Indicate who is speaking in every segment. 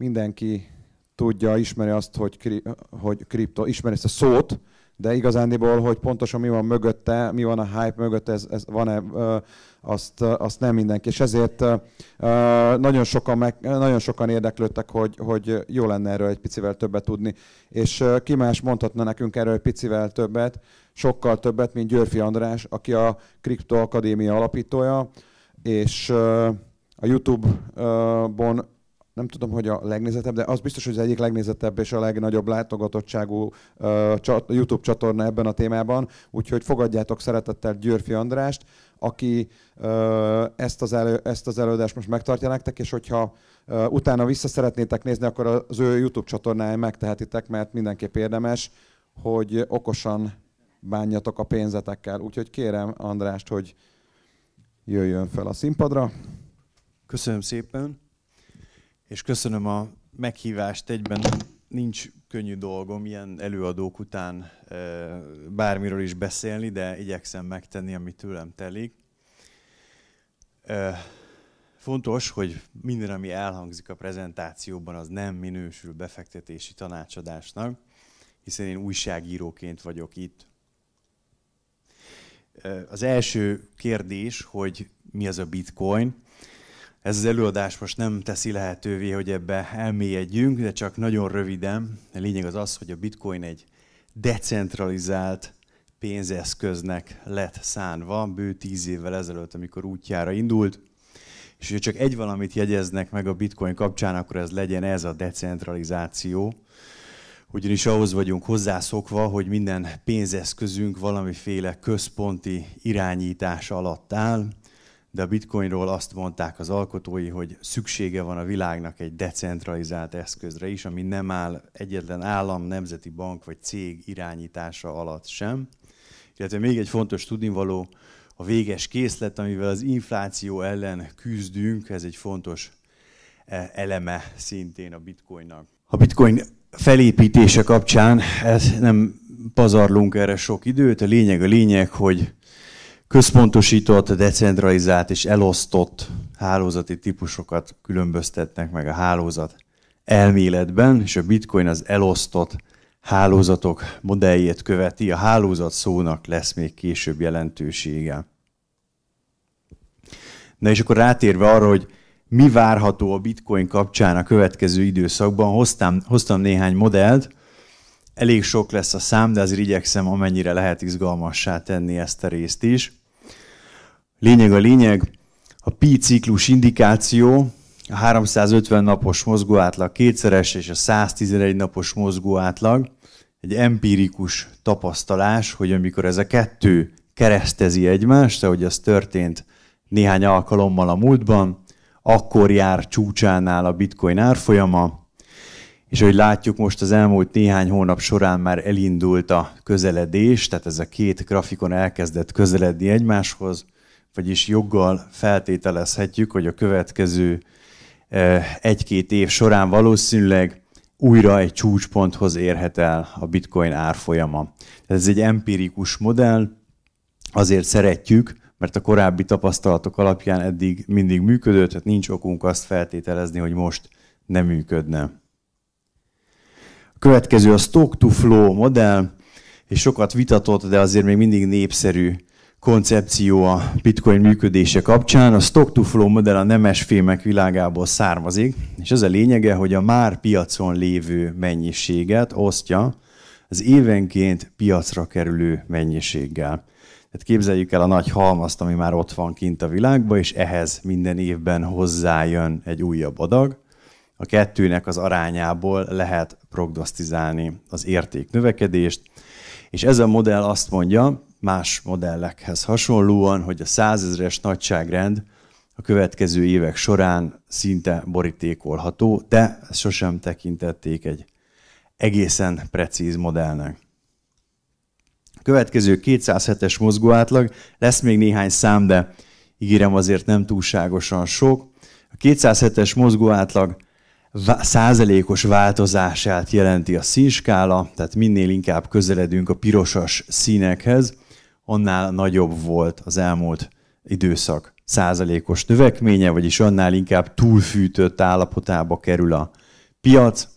Speaker 1: mindenki tudja, ismeri azt, hogy, kri, hogy kripto, ismeri ezt a szót, de igazándiból, hogy pontosan mi van mögötte, mi van a hype mögött, ez, ez van-e, azt, azt nem mindenki. És ezért nagyon sokan, meg, nagyon sokan érdeklődtek, hogy, hogy jó lenne erről egy picivel többet tudni. És ki más mondhatna nekünk erről egy picivel többet, sokkal többet, mint Györfi András, aki a Kripto Akadémia alapítója, és a YouTube-on nem tudom, hogy a legnézetebb, de az biztos, hogy az egyik legnézetebb és a legnagyobb látogatottságú uh, YouTube csatorna ebben a témában, úgyhogy fogadjátok szeretettel Györfi Andrást, aki uh, ezt, az elő, ezt az előadást most megtartja nektek, és hogyha uh, utána vissza szeretnétek nézni, akkor az ő YouTube csatornáján megtehetitek, mert mindenképp érdemes, hogy okosan bánjatok a pénzetekkel. Úgyhogy kérem Andrást, hogy jöjjön fel a színpadra. Köszönöm szépen és köszönöm a meghívást egyben. Nincs könnyű dolgom ilyen előadók után bármiről is beszélni, de igyekszem megtenni, ami tőlem telik. Fontos, hogy minden, ami elhangzik a prezentációban, az nem minősül befektetési tanácsadásnak, hiszen én újságíróként vagyok itt. Az első kérdés, hogy mi az a bitcoin – ez az előadás most nem teszi lehetővé, hogy ebbe elmélyedjünk, de csak nagyon röviden. A lényeg az az, hogy a bitcoin egy decentralizált pénzeszköznek lett szánva, bő tíz évvel ezelőtt, amikor útjára indult. És hogyha csak egy valamit jegyeznek meg a bitcoin kapcsán, akkor ez legyen ez a decentralizáció. Ugyanis ahhoz vagyunk hozzászokva, hogy minden pénzeszközünk valamiféle központi irányítás alatt áll, de a bitcoinról azt mondták az alkotói, hogy szüksége van a világnak egy decentralizált eszközre is, ami nem áll egyetlen állam, nemzeti bank vagy cég irányítása alatt sem. Illetve még egy fontos tudnivaló, a véges készlet, amivel az infláció ellen küzdünk, ez egy fontos e, eleme szintén a bitcoinnak. A bitcoin felépítése kapcsán ez nem pazarlunk erre sok időt, a lényeg a lényeg, hogy központosított, decentralizált és elosztott hálózati típusokat különböztetnek meg a hálózat elméletben, és a bitcoin az elosztott hálózatok modelljét követi, a hálózat szónak lesz még később jelentősége. Na és akkor rátérve arra, hogy mi várható a bitcoin kapcsán a következő időszakban, hoztam, hoztam néhány modellt, elég sok lesz a szám, de azért igyekszem amennyire lehet izgalmassá tenni ezt a részt is. Lényeg a lényeg, a pi ciklus indikáció, a 350 napos mozgóátlag kétszeres és a 111 napos mozgóátlag egy empirikus tapasztalás, hogy amikor ez a kettő keresztezi egymást, ahogy ez történt néhány alkalommal a múltban, akkor jár csúcsánál a bitcoin árfolyama, és ahogy látjuk most az elmúlt néhány hónap során már elindult a közeledés, tehát ez a két grafikon elkezdett közeledni egymáshoz, vagyis joggal feltételezhetjük, hogy a következő e, egy-két év során valószínűleg újra egy csúcsponthoz érhet el a bitcoin árfolyama. Tehát ez egy empirikus modell, azért szeretjük, mert a korábbi tapasztalatok alapján eddig mindig működött, tehát nincs okunk azt feltételezni, hogy most nem működne. A következő a stock to flow modell, és sokat vitatott, de azért még mindig népszerű koncepció a bitcoin működése kapcsán. A stock to flow modell a nemes filmek világából származik, és ez a lényege, hogy a már piacon lévő mennyiséget osztja az évenként piacra kerülő mennyiséggel. Tehát képzeljük el a nagy halmazt, ami már ott van kint a világban, és ehhez minden évben hozzájön egy újabb adag. A kettőnek az arányából lehet prognosztizálni az érték növekedést, és ez a modell azt mondja, más modellekhez hasonlóan, hogy a százezres nagyságrend a következő évek során szinte borítékolható, de ezt sosem tekintették egy egészen precíz modellnek. A következő 207-es átlag, lesz még néhány szám, de ígérem azért nem túlságosan sok. A 207-es átlag százalékos változását jelenti a színskála, tehát minél inkább közeledünk a pirosas színekhez, annál nagyobb volt az elmúlt időszak százalékos növekménye, vagyis annál inkább túlfűtött állapotába kerül a piac,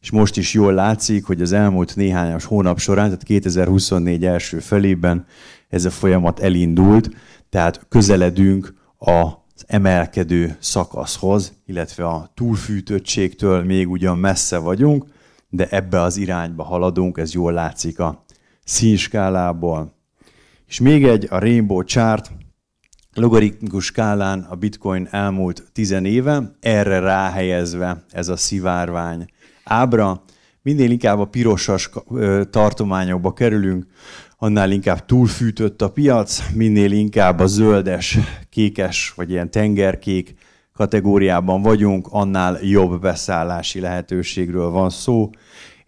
Speaker 1: és most is jól látszik, hogy az elmúlt néhányas hónap során, tehát 2024 első felében ez a folyamat elindult, tehát közeledünk az emelkedő szakaszhoz, illetve a túlfűtöttségtől még ugyan messze vagyunk, de ebbe az irányba haladunk, ez jól látszik a színskálából, és még egy, a Rainbow Chart, logaritmikus skálán a bitcoin elmúlt 10 éve, erre ráhelyezve ez a szivárvány ábra, minél inkább a pirosas tartományokba kerülünk, annál inkább túlfűtött a piac, minél inkább a zöldes, kékes vagy ilyen tengerkék kategóriában vagyunk, annál jobb beszállási lehetőségről van szó,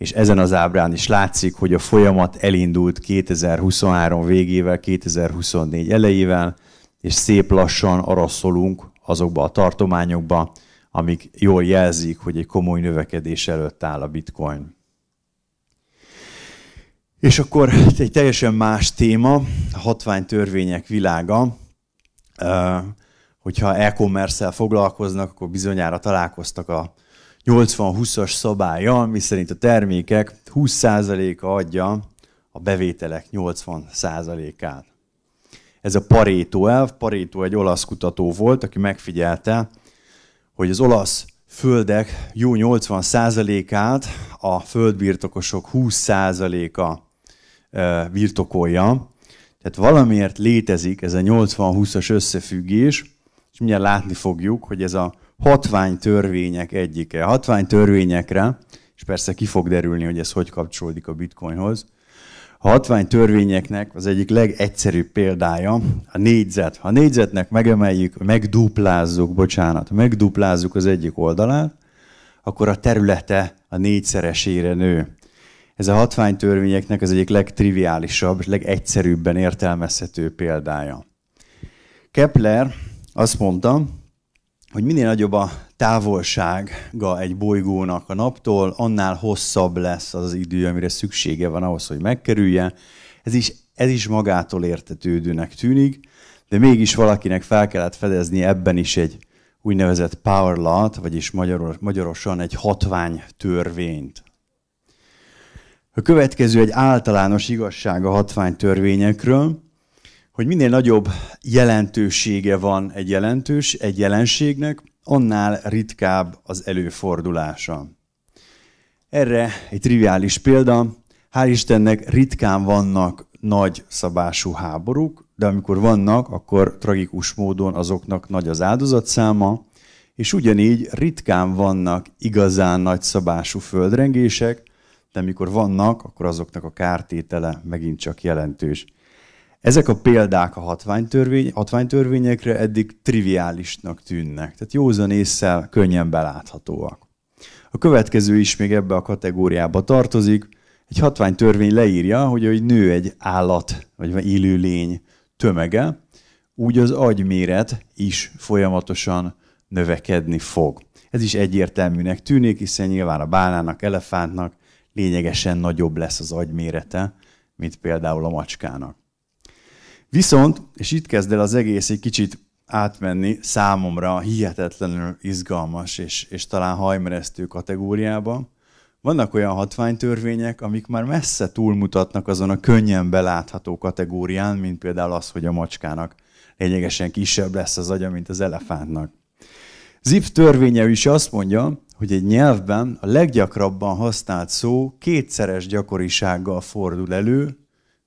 Speaker 1: és ezen az ábrán is látszik, hogy a folyamat elindult 2023 végével, 2024 elejével, és szép lassan araszolunk azokba a tartományokba, amik jól jelzik, hogy egy komoly növekedés előtt áll a bitcoin. És akkor egy teljesen más téma, a hatványtörvények világa. Hogyha e-commerce-el foglalkoznak, akkor bizonyára találkoztak a 80-20-as szabálya, miszerint a termékek 20%-a adja a bevételek 80%-át. Ez a Pareto elv. Pareto egy olasz kutató volt, aki megfigyelte, hogy az olasz földek jó 80%-át a földbirtokosok 20%-a birtokolja. Tehát valamiért létezik ez a 80-20-as összefüggés, és mindjárt látni fogjuk, hogy ez a hatványtörvények egyike. A hatványtörvényekre, és persze ki fog derülni, hogy ez hogy kapcsolódik a bitcoinhoz, a hatványtörvényeknek az egyik legegyszerűbb példája a négyzet. Ha a négyzetnek megemeljük, megduplázzuk, bocsánat, megduplázzuk az egyik oldalát, akkor a területe a négyszeresére nő. Ez a hatványtörvényeknek az egyik legtriviálisabb és legegyszerűbben értelmezhető példája. Kepler azt mondta, hogy minél nagyobb a távolsága egy bolygónak a naptól, annál hosszabb lesz az idő, amire szüksége van ahhoz, hogy megkerülje. Ez is, ez is magától értetődőnek tűnik, de mégis valakinek fel kellett fedezni ebben is egy úgynevezett power law vagyis magyaros, magyarosan egy hatvány törvényt. A következő egy általános igazság a hatványtörvényekről hogy minél nagyobb jelentősége van egy jelentős, egy jelenségnek, annál ritkább az előfordulása. Erre egy triviális példa, hál' Istennek ritkán vannak nagy szabású háborúk, de amikor vannak, akkor tragikus módon azoknak nagy az áldozatszáma, és ugyanígy ritkán vannak igazán nagy szabású földrengések, de amikor vannak, akkor azoknak a kártétele megint csak jelentős. Ezek a példák a hatványtörvény, hatványtörvényekre eddig triviálisnak tűnnek, tehát józan észre könnyen beláthatóak. A következő is még ebbe a kategóriába tartozik. Egy hatványtörvény leírja, hogy egy nő egy állat, vagy élőlény tömege, úgy az agyméret is folyamatosan növekedni fog. Ez is egyértelműnek tűnik, hiszen nyilván a bánának, elefántnak lényegesen nagyobb lesz az agymérete, mint például a macskának. Viszont, és itt kezd el az egész egy kicsit átmenni számomra hihetetlenül izgalmas és, és talán hajmeresztő kategóriába. Vannak olyan hatványtörvények, amik már messze túlmutatnak azon a könnyen belátható kategórián, mint például az, hogy a macskának lényegesen kisebb lesz az agya, mint az elefántnak. Zip törvénye is azt mondja, hogy egy nyelvben a leggyakrabban használt szó kétszeres gyakorisággal fordul elő,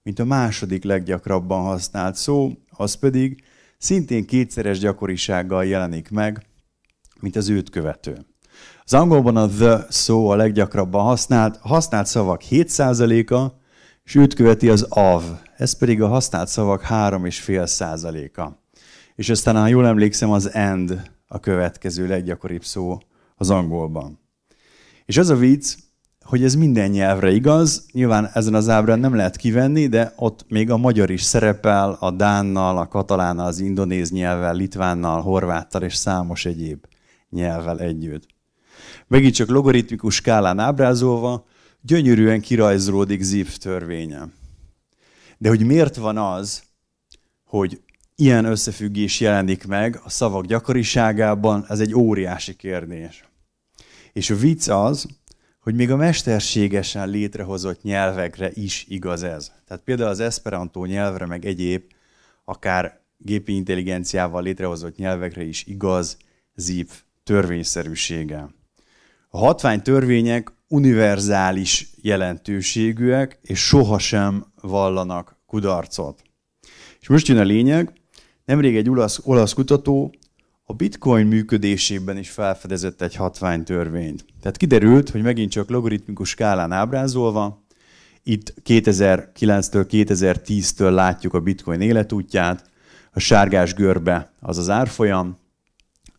Speaker 1: mint a második leggyakrabban használt szó, az pedig szintén kétszeres gyakorisággal jelenik meg, mint az őt követő. Az angolban a the szó a leggyakrabban használt, használt szavak 7%-a, és őt követi az av, ez pedig a használt szavak 3,5%-a. És aztán, ha jól emlékszem, az end, a következő leggyakoribb szó az angolban. És az a vicc, hogy ez minden nyelvre igaz, nyilván ezen az ábrán nem lehet kivenni, de ott még a magyar is szerepel, a dánnal, a katalánnal, az indonéz nyelvvel, litvánnal, horváttal és számos egyéb nyelvvel együtt. Megint csak logaritmikus skálán ábrázolva, gyönyörűen kirajzolódik Zipf törvénye. De hogy miért van az, hogy ilyen összefüggés jelenik meg a szavak gyakoriságában, ez egy óriási kérdés. És a vicc az, hogy még a mesterségesen létrehozott nyelvekre is igaz ez. Tehát például az esperanto nyelvre, meg egyéb, akár gépi intelligenciával létrehozott nyelvekre is igaz zip törvényszerűsége. A hatvány törvények univerzális jelentőségűek, és sohasem vallanak kudarcot. És most jön a lényeg, nemrég egy olasz, olasz kutató a bitcoin működésében is felfedezett egy hatványtörvényt. Tehát kiderült, hogy megint csak logaritmikus skálán ábrázolva, itt 2009-től 2010-től látjuk a bitcoin életútját, a sárgás görbe az az árfolyam,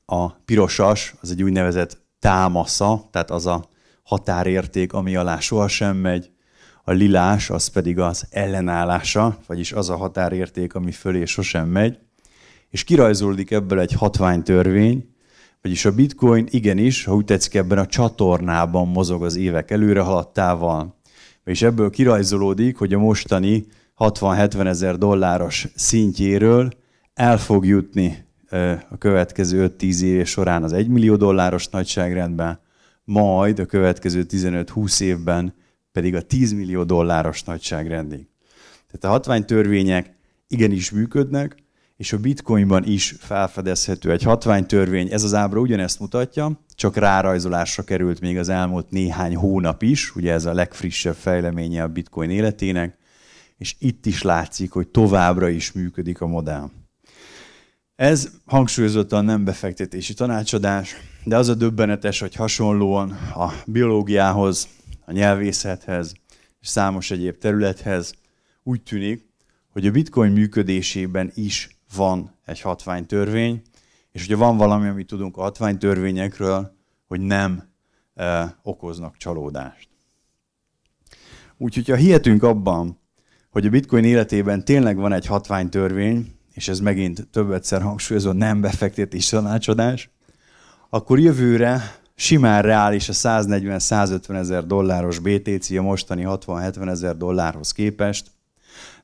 Speaker 1: a pirosas az egy úgynevezett támasza, tehát az a határérték, ami alá sohasem megy, a lilás az pedig az ellenállása, vagyis az a határérték, ami fölé sosem megy, és kirajzolódik ebből egy hatványtörvény, vagyis a bitcoin igenis, ha úgy tetszik, ebben a csatornában mozog az évek előre haladtával. És ebből kirajzolódik, hogy a mostani 60-70 ezer dolláros szintjéről el fog jutni a következő 5-10 év során az 1 millió dolláros nagyságrendben, majd a következő 15-20 évben pedig a 10 millió dolláros nagyságrendig. Tehát a hatványtörvények igenis működnek, és a bitcoinban is felfedezhető egy hatványtörvény. Ez az ábra ugyanezt mutatja, csak rárajzolásra került még az elmúlt néhány hónap is, ugye ez a legfrissebb fejleménye a bitcoin életének, és itt is látszik, hogy továbbra is működik a modell. Ez hangsúlyozottan nem befektetési tanácsadás, de az a döbbenetes, hogy hasonlóan a biológiához, a nyelvészethez és számos egyéb területhez úgy tűnik, hogy a bitcoin működésében is van egy hatványtörvény, és ugye van valami, amit tudunk a hatványtörvényekről, hogy nem e, okoznak csalódást. Úgyhogy ha hihetünk abban, hogy a bitcoin életében tényleg van egy hatványtörvény, és ez megint többetszer hangsúlyozó nem befektetés tanácsadás, akkor jövőre simán reális a 140-150 ezer dolláros BTC a mostani 60-70 ezer dollárhoz képest,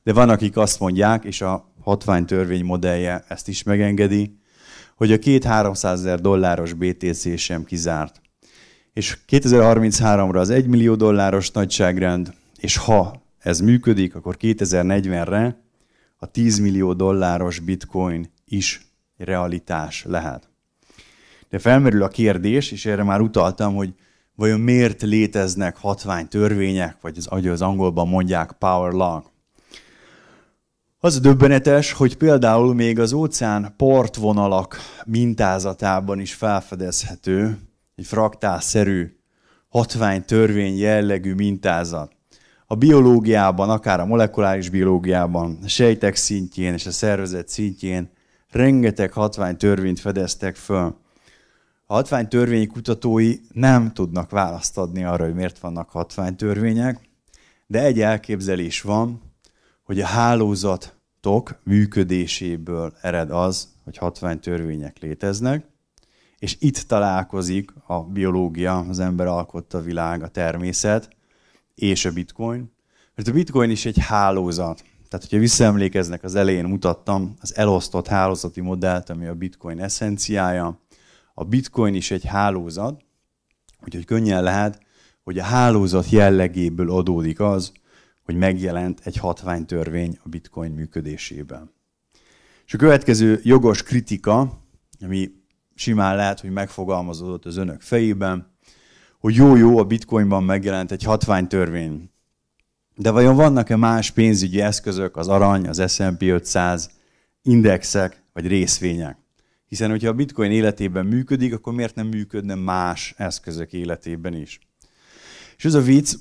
Speaker 1: de van, akik azt mondják, és a hatványtörvény modellje ezt is megengedi, hogy a két 300 ezer dolláros BTC sem kizárt. És 2033-ra az 1 millió dolláros nagyságrend, és ha ez működik, akkor 2040-re a 10 millió dolláros bitcoin is realitás lehet. De felmerül a kérdés, és erre már utaltam, hogy vajon miért léteznek hatványtörvények, vagy az, ahogy az angolban mondják, power law. Az döbbenetes, hogy például még az óceán partvonalak mintázatában is felfedezhető egy fraktálszerű hatványtörvény jellegű mintázat. A biológiában, akár a molekuláris biológiában, a sejtek szintjén és a szervezet szintjén rengeteg hatványtörvényt fedeztek föl. A hatványtörvény kutatói nem tudnak választ adni arra, hogy miért vannak hatványtörvények, de egy elképzelés van, hogy a hálózatok működéséből ered az, hogy hatványtörvények léteznek, és itt találkozik a biológia, az ember alkotta világ, a természet, és a bitcoin. Mert a bitcoin is egy hálózat. Tehát, hogyha visszaemlékeznek, az elején mutattam az elosztott hálózati modellt, ami a bitcoin eszenciája. A bitcoin is egy hálózat, úgyhogy könnyen lehet, hogy a hálózat jellegéből adódik az, hogy megjelent egy hatványtörvény a bitcoin működésében. És a következő jogos kritika, ami simán lehet, hogy megfogalmazódott az önök fejében, hogy jó-jó, a bitcoinban megjelent egy hatványtörvény. De vajon vannak-e más pénzügyi eszközök, az arany, az S&P 500, indexek vagy részvények? Hiszen, hogyha a bitcoin életében működik, akkor miért nem működne más eszközök életében is? És ez a vicc,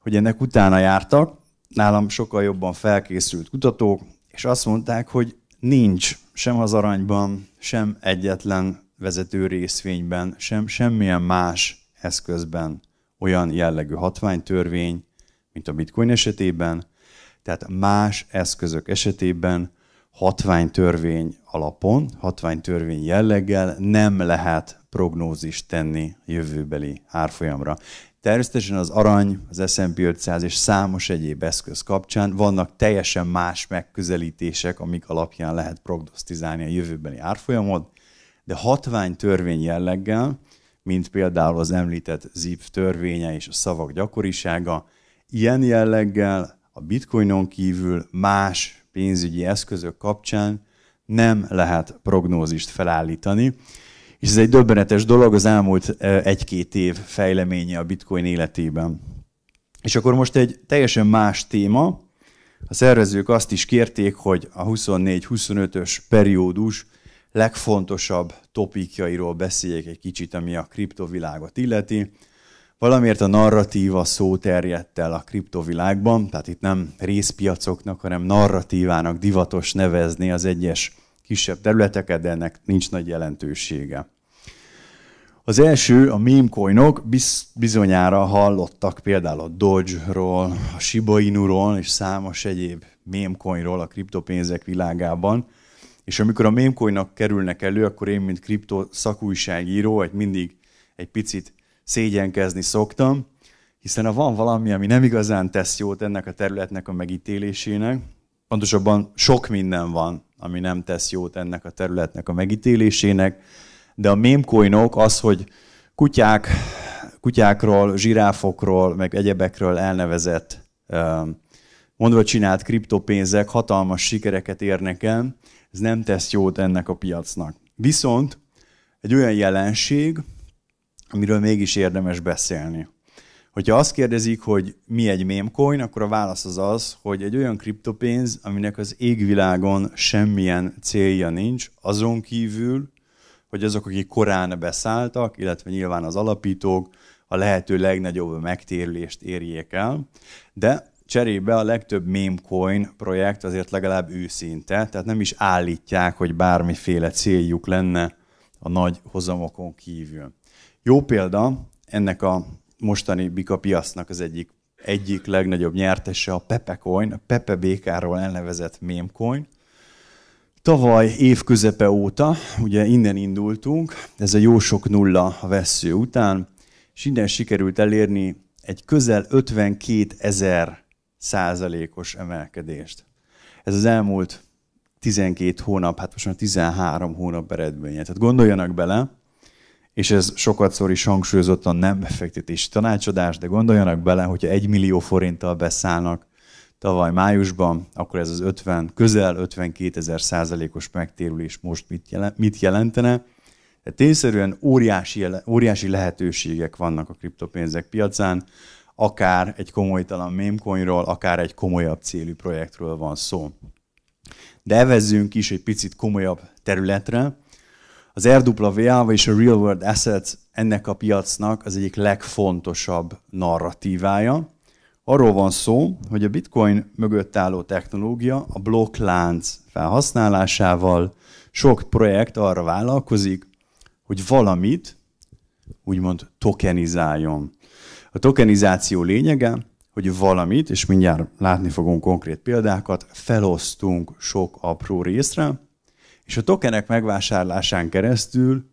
Speaker 1: hogy ennek utána jártak, nálam sokkal jobban felkészült kutatók, és azt mondták, hogy nincs sem az aranyban, sem egyetlen vezető részvényben, sem semmilyen más eszközben olyan jellegű hatványtörvény, mint a bitcoin esetében, tehát más eszközök esetében hatványtörvény alapon, hatványtörvény jelleggel nem lehet prognózist tenni jövőbeli árfolyamra. Természetesen az arany, az S&P 500 és számos egyéb eszköz kapcsán vannak teljesen más megközelítések, amik alapján lehet prognosztizálni a jövőbeni árfolyamot, de hatvány törvény jelleggel, mint például az említett ZIP törvénye és a szavak gyakorisága, ilyen jelleggel a bitcoinon kívül más pénzügyi eszközök kapcsán nem lehet prognózist felállítani, és ez egy döbbenetes dolog az elmúlt egy-két év fejleménye a bitcoin életében. És akkor most egy teljesen más téma. A szervezők azt is kérték, hogy a 24-25-ös periódus legfontosabb topikjairól beszéljék egy kicsit, ami a kriptovilágot illeti. Valamiért a narratíva szó terjedt el a kriptovilágban, tehát itt nem részpiacoknak, hanem narratívának divatos nevezni az egyes kisebb területeket, de ennek nincs nagy jelentősége. Az első, a meme coinok bizonyára hallottak például a dodge ról a Shiba Inu-ról és számos egyéb meme a kriptopénzek világában. És amikor a meme kerülnek elő, akkor én, mint kripto szakújságíró, egy mindig egy picit szégyenkezni szoktam, hiszen ha van valami, ami nem igazán tesz jót ennek a területnek a megítélésének, pontosabban sok minden van, ami nem tesz jót ennek a területnek a megítélésének, de a mémkoinok az, hogy kutyák, kutyákról, zsiráfokról, meg egyebekről elnevezett um, mondva csinált kriptopénzek hatalmas sikereket érnek el, ez nem tesz jót ennek a piacnak. Viszont egy olyan jelenség, amiről mégis érdemes beszélni. Hogyha azt kérdezik, hogy mi egy mémcoin, akkor a válasz az az, hogy egy olyan kriptopénz, aminek az égvilágon semmilyen célja nincs, azon kívül, hogy azok, akik korán beszálltak, illetve nyilván az alapítók, a lehető legnagyobb megtérülést érjék el, de cserébe a legtöbb memecoin projekt azért legalább őszinte, tehát nem is állítják, hogy bármiféle céljuk lenne a nagy hozamokon kívül. Jó példa ennek a mostani Bika piasznak az egyik, egyik legnagyobb nyertese a Coin, a Pepe békáról elnevezett coin. Tavaly évközepe óta, ugye innen indultunk, ez a jó sok nulla a vesző után, és innen sikerült elérni egy közel 52 ezer százalékos emelkedést. Ez az elmúlt 12 hónap, hát most már 13 hónap eredménye. Tehát gondoljanak bele, és ez sokat szor is hangsúlyozottan nem befektetési tanácsadás, de gondoljanak bele, hogyha egy millió forinttal beszállnak tavaly májusban, akkor ez az 50, közel 52 ezer százalékos megtérülés most mit, jelent, mit jelentene. Tehát tényszerűen óriási, óriási lehetőségek vannak a kriptopénzek piacán, akár egy komolytalan mémkonyról, akár egy komolyabb célű projektről van szó. De evezzünk is egy picit komolyabb területre, az RWA és a Real World Assets ennek a piacnak az egyik legfontosabb narratívája. Arról van szó, hogy a bitcoin mögött álló technológia a blokklánc felhasználásával sok projekt arra vállalkozik, hogy valamit úgymond tokenizáljon. A tokenizáció lényege, hogy valamit, és mindjárt látni fogunk konkrét példákat, felosztunk sok apró részre, és a tokenek megvásárlásán keresztül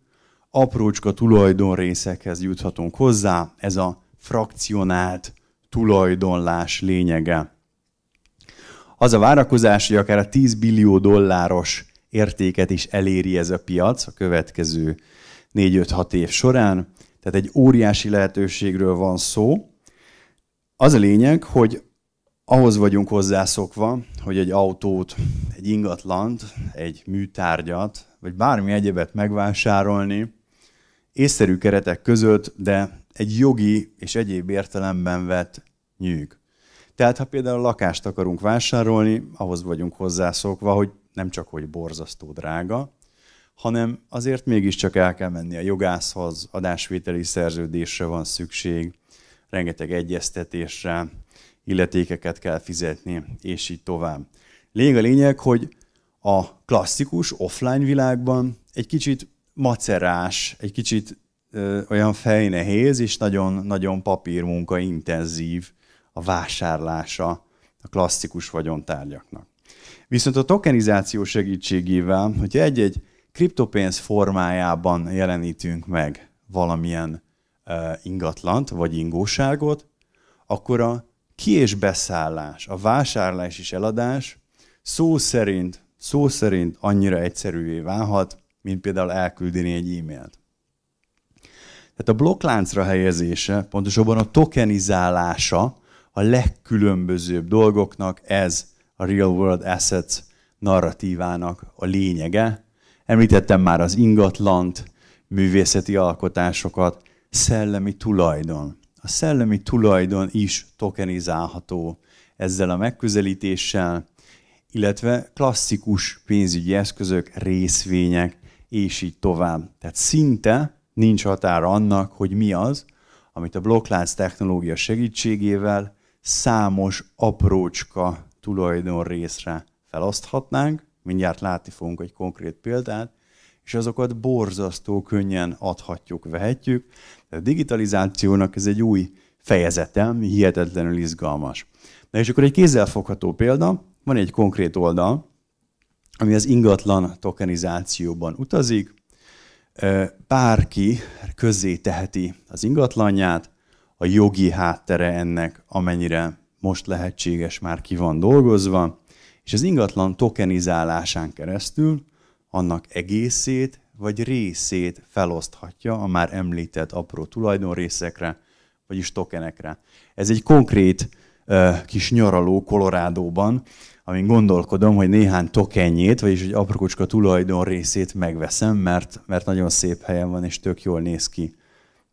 Speaker 1: aprócska tulajdonrészekhez juthatunk hozzá, ez a frakcionált tulajdonlás lényege. Az a várakozás, hogy akár a 10 billió dolláros értéket is eléri ez a piac a következő 4-5-6 év során, tehát egy óriási lehetőségről van szó. Az a lényeg, hogy ahhoz vagyunk hozzászokva, hogy egy autót, egy ingatlant, egy műtárgyat, vagy bármi egyebet megvásárolni, észszerű keretek között, de egy jogi és egyéb értelemben vett nyűg. Tehát, ha például lakást akarunk vásárolni, ahhoz vagyunk hozzászokva, hogy nem csak hogy borzasztó drága, hanem azért mégiscsak el kell menni a jogászhoz, adásvételi szerződésre van szükség, rengeteg egyeztetésre, illetékeket kell fizetni, és így tovább. Lényeg a lényeg, hogy a klasszikus offline világban egy kicsit macerás, egy kicsit ö, olyan fejnehéz és nagyon-nagyon papírmunka intenzív a vásárlása a klasszikus vagyontárgyaknak. Viszont a tokenizáció segítségével, hogyha egy-egy kriptopénz formájában jelenítünk meg valamilyen ö, ingatlant vagy ingóságot, akkor a ki és beszállás, a vásárlás és eladás szó szerint, szó szerint annyira egyszerűvé válhat, mint például elküldeni egy e-mailt. Tehát a blokkláncra helyezése, pontosabban a tokenizálása a legkülönbözőbb dolgoknak, ez a Real World Assets narratívának a lényege. Említettem már az ingatlant, művészeti alkotásokat, szellemi tulajdon, a szellemi tulajdon is tokenizálható ezzel a megközelítéssel, illetve klasszikus pénzügyi eszközök, részvények, és így tovább. Tehát szinte nincs határ annak, hogy mi az, amit a blokklánc technológia segítségével számos aprócska tulajdon részre feloszthatnánk. Mindjárt látni fogunk egy konkrét példát, és azokat borzasztó könnyen adhatjuk, vehetjük. De a digitalizációnak ez egy új fejezete, ami hihetetlenül izgalmas. Na és akkor egy kézzelfogható példa, van egy konkrét oldal, ami az ingatlan tokenizációban utazik. Bárki közzé teheti az ingatlanját, a jogi háttere ennek, amennyire most lehetséges, már ki van dolgozva, és az ingatlan tokenizálásán keresztül annak egészét vagy részét feloszthatja a már említett apró tulajdonrészekre, vagyis tokenekre. Ez egy konkrét uh, kis nyaraló Kolorádóban, amin gondolkodom, hogy néhány tokenjét, vagyis egy aprókocska tulajdon részét megveszem, mert, mert nagyon szép helyen van, és tök jól néz ki.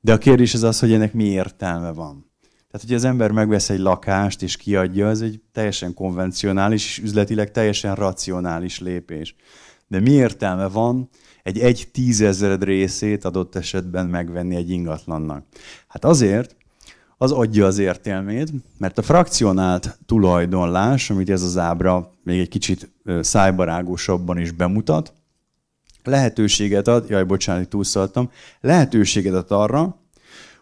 Speaker 1: De a kérdés az az, hogy ennek mi értelme van. Tehát, hogy az ember megvesz egy lakást és kiadja, az egy teljesen konvencionális, és üzletileg teljesen racionális lépés. De mi értelme van egy egy tízezred részét adott esetben megvenni egy ingatlannak? Hát azért, az adja az értelmét, mert a frakcionált tulajdonlás, amit ez az ábra még egy kicsit szájbarágosabban is bemutat, lehetőséget ad, jaj, bocsánat, túlszaltam, lehetőséget ad arra,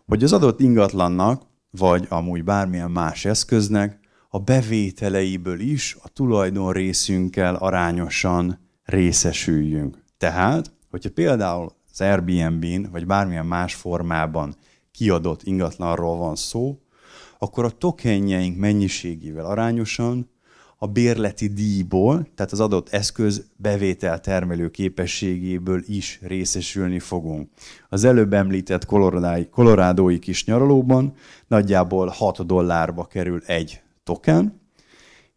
Speaker 1: hogy az adott ingatlannak, vagy amúgy bármilyen más eszköznek a bevételeiből is a tulajdon részünkkel arányosan részesüljünk. Tehát, hogyha például az Airbnb-n, vagy bármilyen más formában kiadott ingatlanról van szó, akkor a tokenjeink mennyiségével arányosan a bérleti díjból, tehát az adott eszköz bevétel termelő képességéből is részesülni fogunk. Az előbb említett kolorádói kis nyaralóban nagyjából 6 dollárba kerül egy token,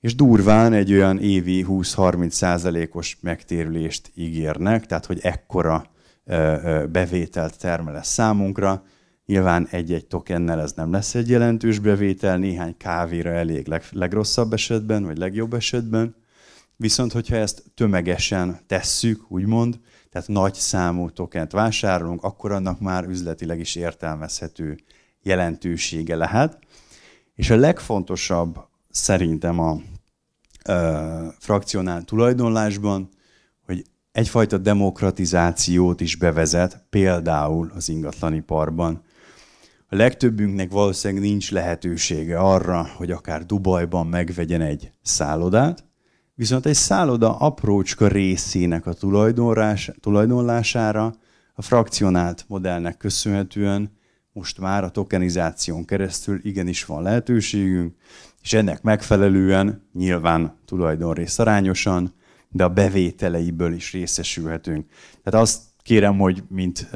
Speaker 1: és durván egy olyan évi 20-30 százalékos megtérülést ígérnek, tehát hogy ekkora bevételt termel ez számunkra. Nyilván egy-egy tokennel ez nem lesz egy jelentős bevétel, néhány kávéra elég leg, legrosszabb esetben, vagy legjobb esetben. Viszont, hogyha ezt tömegesen tesszük, úgymond, tehát nagy számú tokent vásárolunk, akkor annak már üzletileg is értelmezhető jelentősége lehet. És a legfontosabb szerintem a frakcionál tulajdonlásban, hogy egyfajta demokratizációt is bevezet, például az ingatlaniparban. A legtöbbünknek valószínűleg nincs lehetősége arra, hogy akár Dubajban megvegyen egy szállodát, viszont egy szálloda aprócska részének a tulajdonlására a frakcionált modellnek köszönhetően most már a tokenizáción keresztül igenis van lehetőségünk, és ennek megfelelően nyilván tulajdonrész arányosan, de a bevételeiből is részesülhetünk. Tehát azt kérem, hogy mint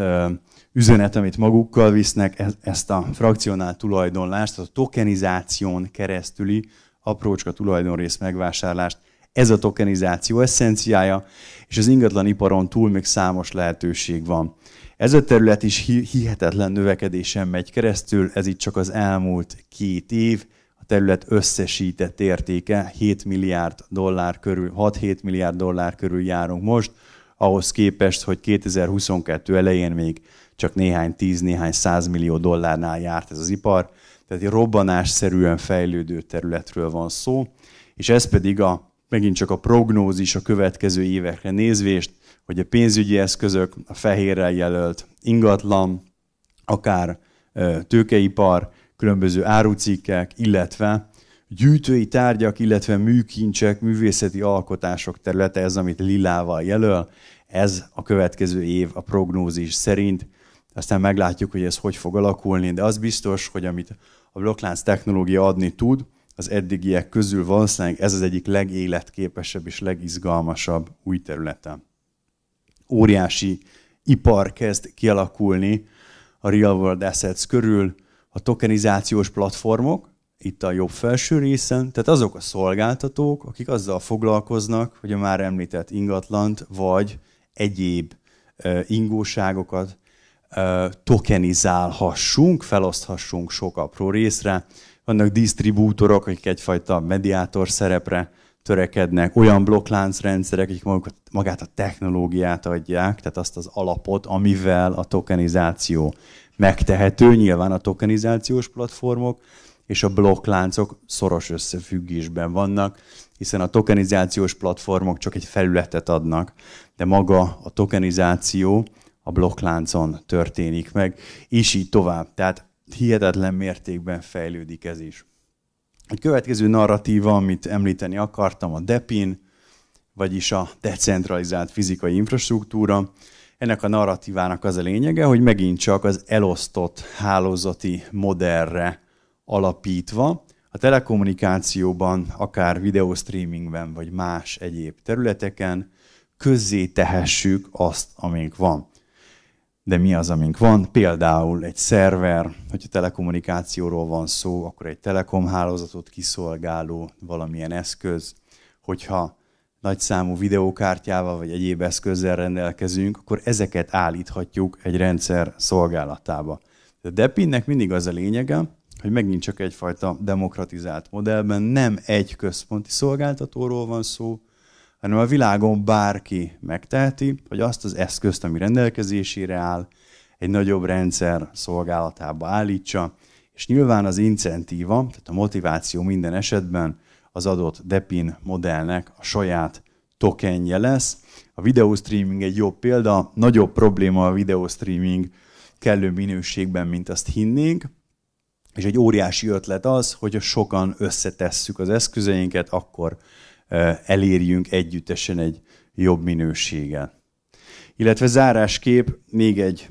Speaker 1: üzenet, amit magukkal visznek, e-, ezt a frakcionál tulajdonlást, a tokenizáción keresztüli aprócska tulajdonrész megvásárlást, ez a tokenizáció eszenciája, és az ingatlaniparon túl még számos lehetőség van. Ez a terület is hihetetlen növekedésen megy keresztül, ez itt csak az elmúlt két év, terület összesített értéke 7 milliárd dollár körül, 6-7 milliárd dollár körül járunk most, ahhoz képest, hogy 2022 elején még csak néhány tíz, néhány millió dollárnál járt ez az ipar, tehát egy robbanásszerűen fejlődő területről van szó, és ez pedig a, megint csak a prognózis a következő évekre nézvést, hogy a pénzügyi eszközök, a fehérrel jelölt ingatlan, akár tőkeipar, különböző árucikkek, illetve gyűjtői tárgyak, illetve műkincsek, művészeti alkotások területe, ez, amit lilával jelöl, ez a következő év a prognózis szerint. Aztán meglátjuk, hogy ez hogy fog alakulni, de az biztos, hogy amit a blokklánc technológia adni tud, az eddigiek közül valószínűleg ez az egyik legéletképesebb és legizgalmasabb új területe. Óriási ipar kezd kialakulni a real world assets körül, a tokenizációs platformok, itt a jobb felső részen, tehát azok a szolgáltatók, akik azzal foglalkoznak, hogy a már említett ingatlant vagy egyéb ingóságokat tokenizálhassunk, feloszthassunk sok apró részre. Vannak disztribútorok, akik egyfajta mediátor szerepre törekednek, olyan blokklánc rendszerek, akik magát a technológiát adják, tehát azt az alapot, amivel a tokenizáció megtehető, nyilván a tokenizációs platformok és a blokkláncok szoros összefüggésben vannak, hiszen a tokenizációs platformok csak egy felületet adnak, de maga a tokenizáció a blokkláncon történik meg, és így tovább. Tehát hihetetlen mértékben fejlődik ez is. A következő narratíva, amit említeni akartam, a DEPIN, vagyis a decentralizált fizikai infrastruktúra, ennek a narratívának az a lényege, hogy megint csak az elosztott hálózati modellre alapítva, a telekommunikációban, akár videostreamingben, vagy más egyéb területeken közzé tehessük azt, amink van. De mi az, amink van? Például egy szerver, hogyha telekommunikációról van szó, akkor egy telekomhálózatot kiszolgáló valamilyen eszköz. Hogyha nagyszámú videókártyával vagy egyéb eszközzel rendelkezünk, akkor ezeket állíthatjuk egy rendszer szolgálatába. A DEPIN-nek mindig az a lényege, hogy megint csak egyfajta demokratizált modellben nem egy központi szolgáltatóról van szó, hanem a világon bárki megteheti, hogy azt az eszközt, ami rendelkezésére áll, egy nagyobb rendszer szolgálatába állítsa, és nyilván az incentíva, tehát a motiváció minden esetben az adott Depin modellnek a saját tokenje lesz. A videó streaming egy jobb példa, nagyobb probléma a videó streaming kellő minőségben, mint azt hinnénk, és egy óriási ötlet az, hogy sokan összetesszük az eszközeinket, akkor elérjünk együttesen egy jobb minőséget. Illetve záráskép még egy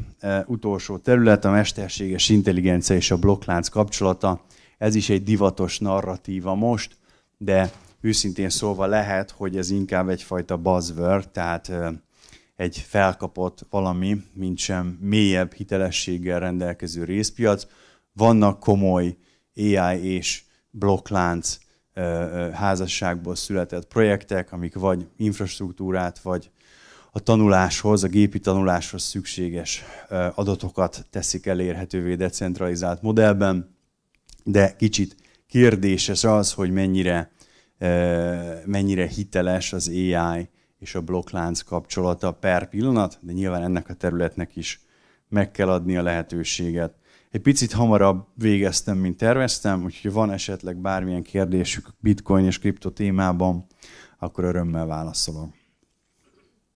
Speaker 1: utolsó terület, a mesterséges intelligencia és a blokklánc kapcsolata. Ez is egy divatos narratíva most de őszintén szólva lehet, hogy ez inkább egyfajta buzzword, tehát egy felkapott valami, mint sem mélyebb hitelességgel rendelkező részpiac. Vannak komoly AI és blokklánc házasságból született projektek, amik vagy infrastruktúrát, vagy a tanuláshoz, a gépi tanuláshoz szükséges adatokat teszik elérhetővé decentralizált modellben, de kicsit ez az, hogy mennyire, mennyire hiteles az AI és a blokklánc kapcsolata per pillanat, de nyilván ennek a területnek is meg kell adni a lehetőséget. Egy picit hamarabb végeztem, mint terveztem, úgyhogy ha van esetleg bármilyen kérdésük bitcoin és kripto témában, akkor örömmel válaszolom.